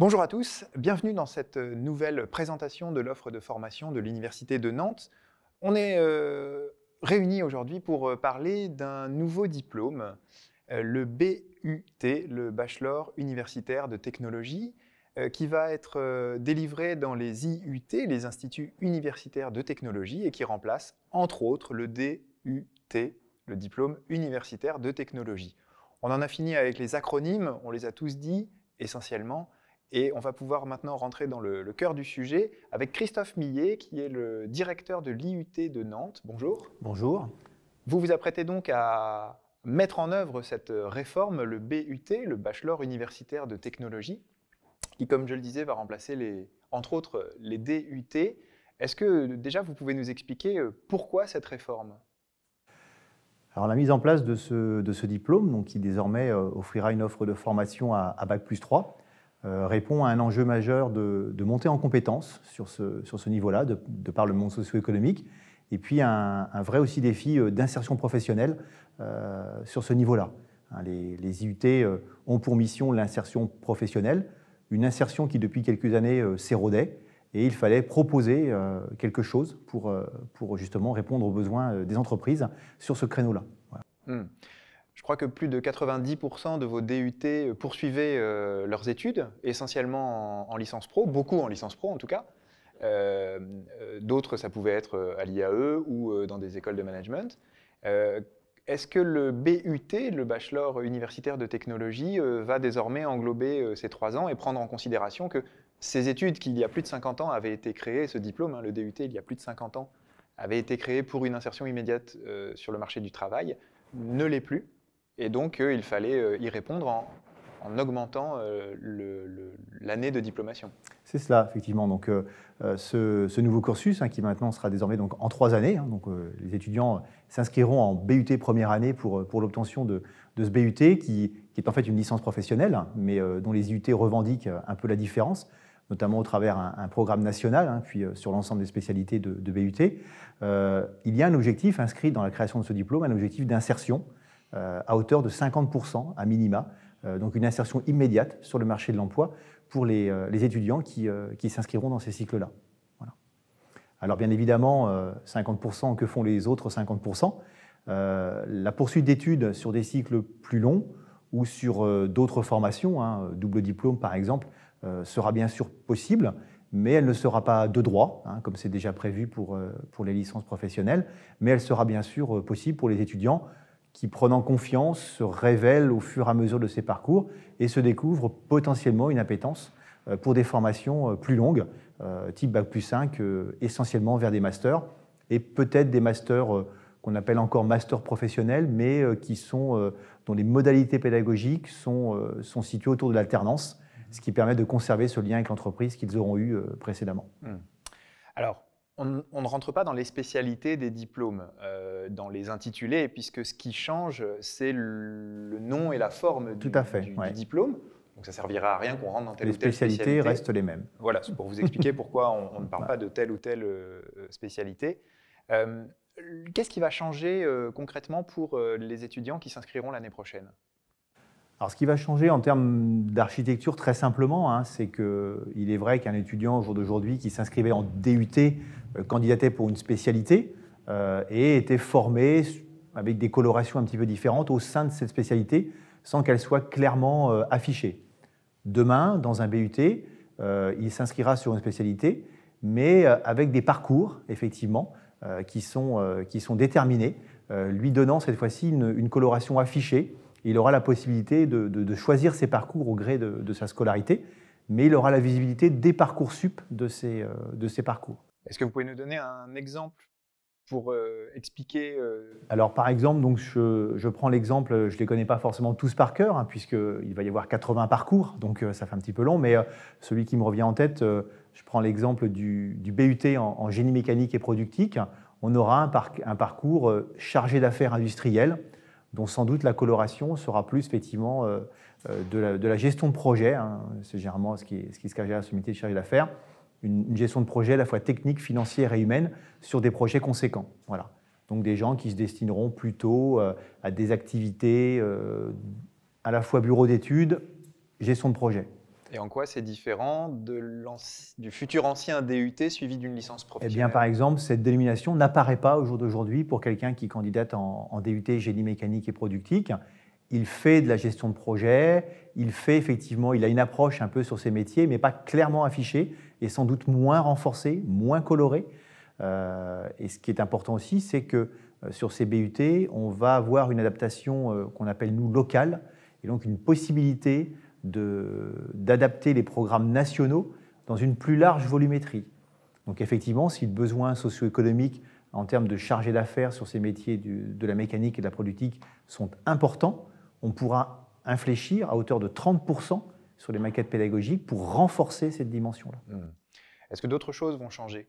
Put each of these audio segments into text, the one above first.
Bonjour à tous, bienvenue dans cette euh, nouvelle présentation de l'offre de formation de l'Université de Nantes. On est euh, réunis aujourd'hui pour euh, parler d'un nouveau diplôme, le BUT, le Bachelor Universitaire de Technologie, qui va être délivré dans les IUT, les Instituts Universitaires de Technologie, et qui remplace, entre autres, le DUT, le Diplôme Universitaire de Technologie. On en a fini avec les acronymes, on les a tous dit, essentiellement, et on va pouvoir maintenant rentrer dans le, cœur du sujet avec Christophe Millet, qui est le directeur de l'IUT de Nantes. Bonjour. Bonjour. Vous vous apprêtez donc à mettre en œuvre cette réforme, le BUT, le Bachelor universitaire de technologie, qui, comme je le disais, va remplacer, entre autres, les DUT. Est-ce que déjà vous pouvez nous expliquer euh, pourquoi cette réforme alors, la mise en place de ce, diplôme, donc, qui désormais euh, offrira une offre de formation à, à Bac plus 3, euh, répond à un enjeu majeur de, montée en compétences sur ce, sur ce niveau-là, de, par le monde socio-économique, et puis un, vrai aussi défi euh, d'insertion professionnelle euh, sur ce niveau-là. Hein, les, IUT ont pour mission l'insertion professionnelle, une insertion qui depuis quelques années s'érodait, et il fallait proposer quelque chose pour, pour justement répondre aux besoins des entreprises sur ce créneau-là. Hmm. Je crois que plus de 90% de vos DUT euh, poursuivaient euh, leurs études, essentiellement en, licence pro, beaucoup en licence pro en tout cas. Euh, d'autres, ça pouvait être à l'IAE ou dans des écoles de management. Est-ce que le BUT, le bachelor universitaire de technologie, va désormais englober ces trois ans et prendre en considération que ces études qui, il y a plus de 50 ans, avaient été créées, ce diplôme, hein, le DUT, il y a plus de 50 ans, avait été créé pour une insertion immédiate sur le marché du travail, ne l'est plus. Et donc, euh, il fallait euh, y répondre en, augmentant euh, l'année de diplomation. C'est cela, effectivement. Donc, ce, nouveau cursus, hein, qui maintenant sera désormais donc, en trois années, hein, donc, les étudiants s'inscriront en BUT première année pour, pour l'obtention de, de, ce BUT, qui, qui, est en fait une licence professionnelle, hein, mais dont les IUT revendiquent un peu la différence notamment au travers un, programme national, puis sur l'ensemble des spécialités de, de BUT. il y a un objectif inscrit dans la création de ce diplôme, un objectif d'insertion euh, à hauteur de 50% à minima, euh, donc une insertion immédiate sur le marché de l'emploi pour les, euh, étudiants qui, s'inscriront dans ces cycles-là. Alors bien évidemment, 50%, que font les autres 50% La poursuite d'études sur des cycles plus longs ou sur d'autres formations, hein, double diplôme par exemple, sera bien sûr possible, mais elle ne sera pas de droit, hein, comme c'est déjà prévu pour, pour les licences professionnelles, mais elle sera bien sûr possible pour les étudiants qui, prenant confiance, se révèle au fur et à mesure de ses parcours et se découvre potentiellement une appétence euh, pour des formations euh, plus longues, euh, type Bac plus 5, essentiellement vers des masters, et peut-être des masters qu'on appelle encore masters professionnels, mais qui sont, dont les modalités pédagogiques sont, sont situées autour de l'alternance, ce qui permet de conserver ce lien avec l'entreprise qu'ils auront eu précédemment. Mmh. Alors, on, ne rentre pas dans les spécialités des diplômes, euh, dans les intitulés, puisque ce qui change, c'est le, nom et la forme du, Tout à fait, diplôme. Donc ça servira à rien qu'on rentre dans telle les ou telle spécialité. Les spécialités restent les mêmes. Voilà, c'est pour vous expliquer pourquoi on, ne parle pas de telle ou telle euh, spécialité. Euh, qu'est-ce qui va changer concrètement pour les étudiants qui s'inscriront l'année prochaine alors, ce qui va changer en termes d'architecture, très simplement, hein, c'est qu'il est vrai qu'un étudiant au jour d'aujourd'hui qui s'inscrivait en DUT euh, candidatait pour une spécialité euh, et était formé avec des colorations un petit peu différentes au sein de cette spécialité sans qu'elle soit clairement euh, affichée. Demain, dans un BUT, il s'inscrira sur une spécialité, mais avec des parcours, effectivement, qui, sont, qui sont déterminés, lui donnant cette fois-ci une, coloration affichée. Il aura la possibilité de, choisir ses parcours au gré de, sa scolarité, mais il aura la visibilité des parcours sup de ses de parcours. Est-ce que vous pouvez nous donner un exemple pour expliquer Alors par exemple, donc je, je prends l'exemple, je ne les connais pas forcément tous par cœur, hein, puisqu'il va y avoir 80 parcours, donc ça fait un petit peu long, mais celui qui me revient en tête, je prends l'exemple du, BUT en, génie mécanique et productique. On aura un, un parcours chargé d'affaires industrielles, dont sans doute la coloration sera plus effectivement de la, de, la, gestion de projet, hein. c'est généralement ce qui, ce qui se cache à ce métier de chargé d'affaires une, gestion de projet à la fois technique, financière et humaine sur des projets conséquents. Voilà. Donc des gens qui se destineront plutôt euh, à des activités euh, à la fois bureau d'études, gestion de projet. Et en quoi c'est différent de du futur ancien DUT suivi d'une licence professionnelle Eh bien, par exemple, cette dénomination n'apparaît pas au jour d'aujourd'hui pour quelqu'un qui candidate en, en DUT génie mécanique et productique il fait de la gestion de projet, il fait effectivement, il a une approche un peu sur ses métiers, mais pas clairement affichée et sans doute moins renforcée, moins colorée. Euh, et ce qui est important aussi, c'est que euh, sur ces BUT, on va avoir une adaptation euh, qu'on appelle nous locale, et donc une possibilité d'adapter les programmes nationaux dans une plus large volumétrie. Donc effectivement, si les besoins socio économiques en termes de chargés d'affaires sur ces métiers de la mécanique et de la productique sont importants, on pourra infléchir à hauteur de 30% sur les maquettes pédagogiques pour renforcer cette dimension-là. Hmm. Est-ce que d'autres choses vont changer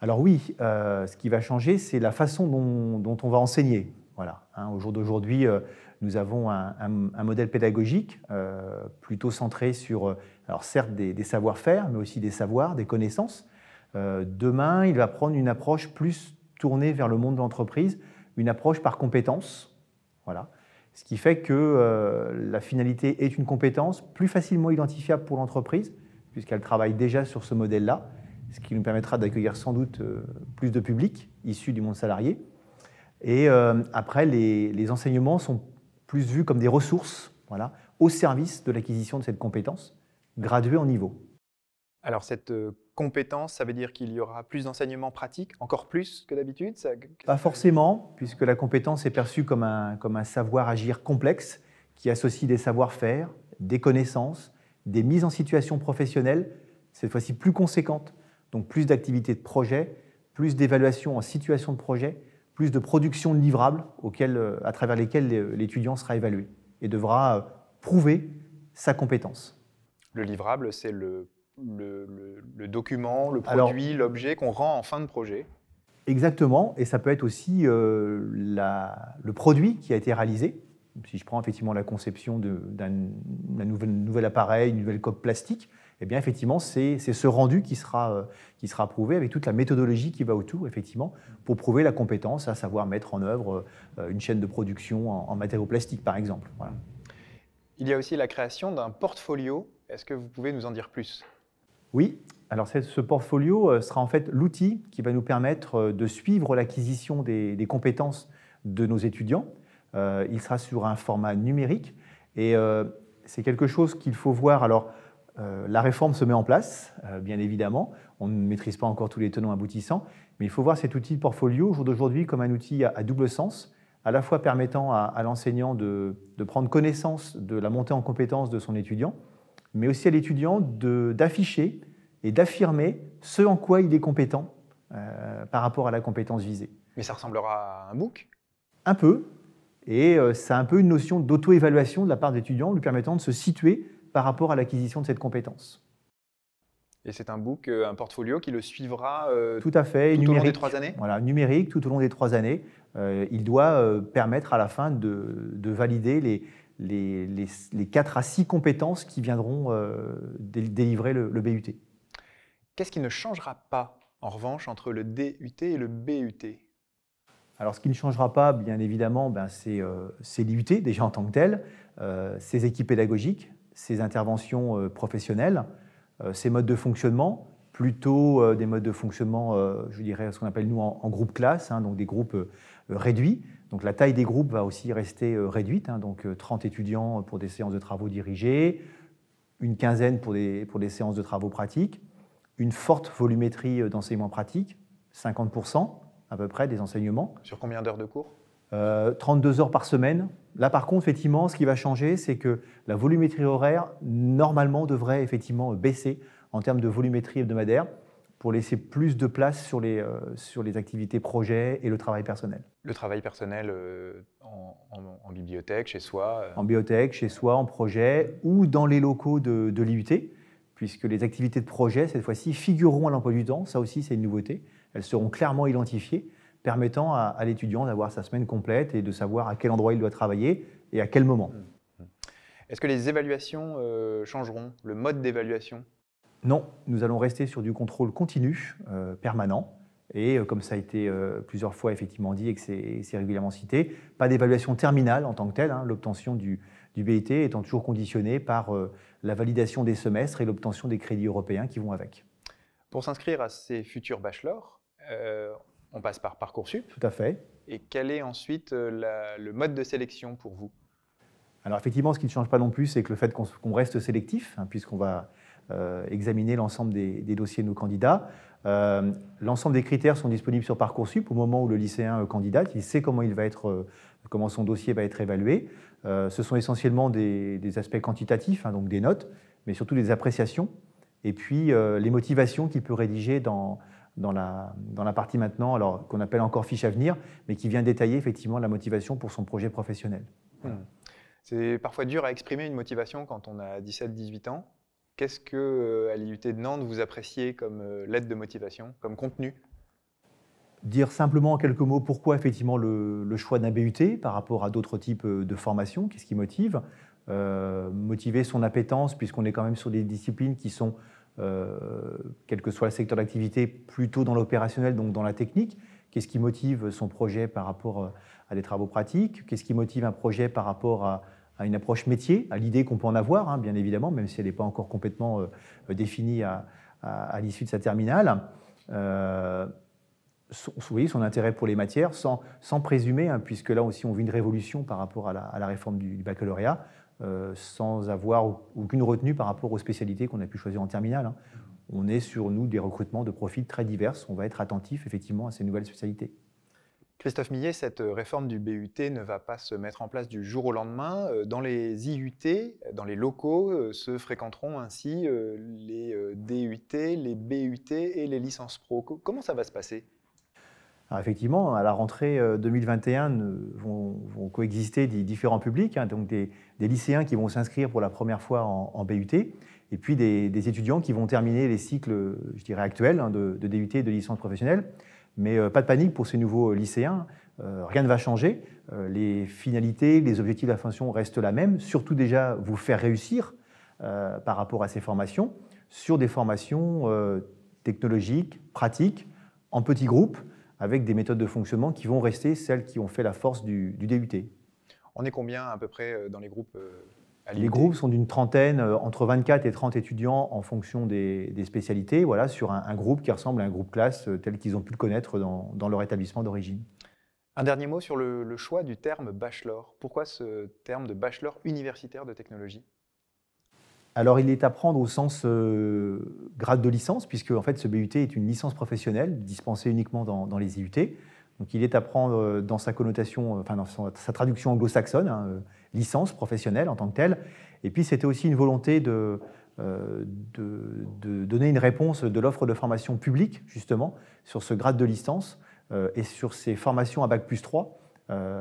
Alors oui, euh, ce qui va changer, c'est la façon dont, on va enseigner. Voilà. Hein, au jour d'aujourd'hui, euh, nous avons un, modèle pédagogique euh, plutôt centré sur, alors certes, des, des savoir-faire, mais aussi des savoirs, des connaissances. demain, il va prendre une approche plus tournée vers le monde de l'entreprise, une approche par compétences. Voilà. Ce qui fait que euh, la finalité est une compétence plus facilement identifiable pour l'entreprise, puisqu'elle travaille déjà sur ce modèle-là, ce qui nous permettra d'accueillir sans doute euh, plus de public issu du monde salarié. Et euh, après, les, enseignements sont plus vus comme des ressources voilà, au service de l'acquisition de cette compétence, graduée en niveau. Alors cette Compétence, ça veut dire qu'il y aura plus d'enseignement pratique, encore plus que d'habitude Pas forcément, puisque la compétence est perçue comme un, comme un savoir-agir complexe qui associe des savoir-faire, des connaissances, des mises en situation professionnelle, cette fois-ci plus conséquentes, donc plus d'activités de projet, plus d'évaluation en situation de projet, plus de production de livrables auxquels, euh, à travers lesquels l'étudiant sera évalué et devra euh, prouver sa compétence. Le livrable, c'est le le, document, le produit, l'objet qu'on rend en fin de projet. Exactement, et ça peut être aussi euh, le produit qui a été réalisé. Si je prends effectivement la conception d'un nouvel, appareil, une nouvelle coque plastique, eh bien effectivement c'est ce rendu qui sera, euh, qui sera prouvé avec toute la méthodologie qui va autour, effectivement, pour prouver la compétence à savoir mettre en œuvre euh, une chaîne de production en, en matériaux plastiques, par exemple. Il y a aussi la création d'un portfolio. Est-ce que vous pouvez nous en dire plus oui, alors ce portfolio euh, sera en fait l'outil qui va nous permettre euh, de suivre l'acquisition des, compétences de nos étudiants. Euh, il sera sur un format numérique et c'est quelque chose qu'il faut voir. Alors la réforme se met en place, bien évidemment. On ne maîtrise pas encore tous les tenants aboutissants, mais il faut voir cet outil de portfolio au jour d'aujourd'hui comme un outil à, double sens, à la fois permettant à, l'enseignant de prendre connaissance de la montée en compétences de son étudiant, mais aussi à l'étudiant d'afficher et d'affirmer ce en quoi il est compétent euh, par rapport à la compétence visée. Mais ça ressemblera à un book Un peu, et c'est euh, un peu une notion d'auto-évaluation de la part de l'étudiant, lui permettant de se situer par rapport à l'acquisition de cette compétence. Et c'est un book, euh, un portfolio qui le suivra tout à fait numérique. au long des trois années. Voilà, numérique tout au long des trois années. il doit permettre à la fin de, de valider les, les, quatre 4 à six compétences qui viendront euh, délivrer le, BUT. Qu'est-ce qui ne changera pas, en revanche, entre le DUT et le BUT alors, ce qui ne changera pas, bien évidemment, ben, c'est euh, l'IUT, déjà en tant que tel, euh, ses équipes pédagogiques, ses interventions euh, professionnelles, ses modes de fonctionnement, plutôt des modes de fonctionnement, je dirais, ce qu'on appelle nous en, groupe classe, hein, donc des groupes réduits, donc la taille des groupes va aussi rester euh, réduite, hein. donc 30 euh, étudiants pour des séances de travaux dirigés, une quinzaine pour des, séances de travaux pratiques, une forte volumétrie euh, d'enseignement pratique, 50% à peu près des enseignements. Sur combien d'heures de cours 32 heures par semaine. Là, par contre, effectivement, ce qui va changer, c'est que la volumétrie horaire, normalement, devrait effectivement baisser en termes de volumétrie hebdomadaire pour laisser plus de place sur les, euh, sur les activités projet et le travail personnel. Le travail personnel euh, en, bibliothèque, chez soi euh. En bibliothèque, chez soi, en projet ou dans les locaux de, l'IUT, puisque les activités de projet, cette fois-ci, figureront à l'emploi du temps. Ça aussi, c'est une nouveauté. Elles seront clairement identifiées, permettant à l'étudiant d'avoir sa semaine complète et de savoir à quel endroit il doit travailler et à quel moment. Mmh. Mmh. Est-ce que les évaluations changeront, le mode d'évaluation non, nous allons rester sur du contrôle continu, euh, permanent, et euh, comme ça a été euh, plusieurs fois effectivement dit et que c'est régulièrement cité, pas d'évaluation terminale en tant que telle, hein. l'obtention du, du, BIT étant toujours conditionnée par la validation des semestres et l'obtention des crédits européens qui vont avec. Pour s'inscrire à ces futurs bachelors, on passe par Parcoursup. Tout à fait. Et quel est ensuite le mode de sélection pour vous Alors effectivement, ce qui ne change pas non plus, c'est que le fait qu'on reste sélectif, hein, puisqu'on va euh, examiner l'ensemble des, dossiers de nos candidats. Euh, l'ensemble des critères sont disponibles sur Parcoursup au moment où le lycéen euh, candidate. Il sait comment, il va être, comment son dossier va être évalué. ce sont essentiellement des, aspects quantitatifs, hein, donc des notes, mais surtout des appréciations et puis les motivations qu'il peut rédiger dans, dans, la, dans la partie maintenant, alors qu'on appelle encore fiche à venir, mais qui vient détailler effectivement la motivation pour son projet professionnel. Hmm. C'est parfois dur à exprimer une motivation quand on a 17-18 ans. Qu'est-ce que, euh, à l'IUT de Nantes, vous appréciez comme euh, lettre de motivation, comme contenu Dire simplement en quelques mots pourquoi effectivement le, choix d'un BUT par rapport à d'autres types euh, de formations, qu'est-ce qui motive Motiver son appétence, puisqu'on est quand même sur des disciplines qui sont, quel que soit le secteur d'activité, plutôt dans l'opérationnel, donc dans la technique. Qu'est-ce qui motive son projet par rapport à des travaux pratiques Qu'est-ce qui motive un projet par rapport à, à une approche métier, à l'idée qu'on peut en avoir, hein, bien évidemment, même si elle n'est pas encore complètement euh, définie à, l'issue de sa terminale. Euh, son, son intérêt pour les matières, sans, sans présumer, hein, puisque là aussi on vit une révolution par rapport à la, réforme du, baccalauréat, euh, sans avoir aucune retenue par rapport aux spécialités qu'on a pu choisir en terminale. Hein. On est sur, nous, des recrutements de profils très divers. On va être attentif, effectivement, à ces nouvelles spécialités. Christophe Millet, cette euh, réforme du BUT ne va pas se mettre en place du jour au lendemain. Euh, dans les IUT, euh, dans les locaux, se fréquenteront ainsi les DUT, les BUT et les licences pro. Comment ça va se passer ah, effectivement, à la rentrée 2021 vont, coexister des différents publics, hein, donc des, lycéens qui vont s'inscrire pour la première fois en, BUT, et puis des, étudiants qui vont terminer les cycles, je dirais, actuels hein, de, DUT et de licences professionnelle. Mais euh, pas de panique pour ces nouveaux lycéens, euh, rien ne va changer. Euh, les finalités, les objectifs de la fonction restent la même. Surtout déjà vous faire réussir par rapport à ces formations, sur des formations technologiques, pratiques, en petits groupes, avec des méthodes de fonctionnement qui vont rester celles qui ont fait la force du, du DUT. On est combien à peu près dans les groupes les groupes sont d'une trentaine, euh, entre 24 et 30 étudiants en fonction des, spécialités, voilà, sur un, groupe qui ressemble à un groupe classe euh, tel qu'ils ont pu le connaître dans, leur établissement d'origine. Un dernier mot sur le, choix du terme bachelor. Pourquoi ce terme de bachelor universitaire de technologie Alors il est à prendre au sens euh, grade de licence, puisque en fait ce BUT est une licence professionnelle dispensée uniquement dans, dans les IUT. Donc il est à prendre euh, dans sa connotation, euh, enfin dans sa traduction anglo-saxonne, hein, euh, licence professionnelle en tant que telle. Et puis c'était aussi une volonté de, donner une réponse de l'offre de formation publique, justement, sur ce grade de licence et sur ces formations à bac plus 3,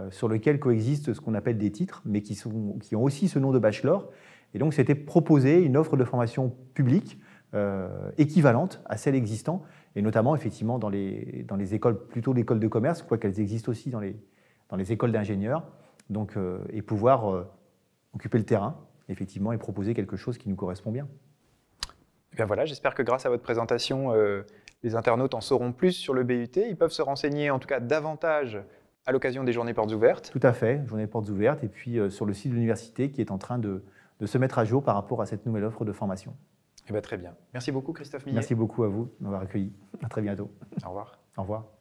sur lesquelles coexistent ce qu'on appelle des titres, mais qui, qui ont aussi ce nom de bachelor. Et donc c'était proposer une offre de formation publique euh, équivalente à celle existante, et notamment effectivement dans les, dans les écoles, plutôt l'école de commerce, quoiqu'elles existent aussi dans les, dans les écoles d'ingénieurs, donc, euh, et pouvoir euh, occuper le terrain, effectivement, et proposer quelque chose qui nous correspond bien. Et eh bien voilà, j'espère que grâce à votre présentation, les internautes en sauront plus sur le BUT. Ils peuvent se renseigner en tout cas davantage à l'occasion des journées portes ouvertes. Tout à fait, journées portes ouvertes, et puis sur le site de l'université qui est en train de se mettre à jour par rapport à cette nouvelle offre de formation. Eh ben, très bien. Merci beaucoup, Christophe Millet. Merci beaucoup à vous de m'avoir accueilli. À très bientôt. Au revoir. Au revoir.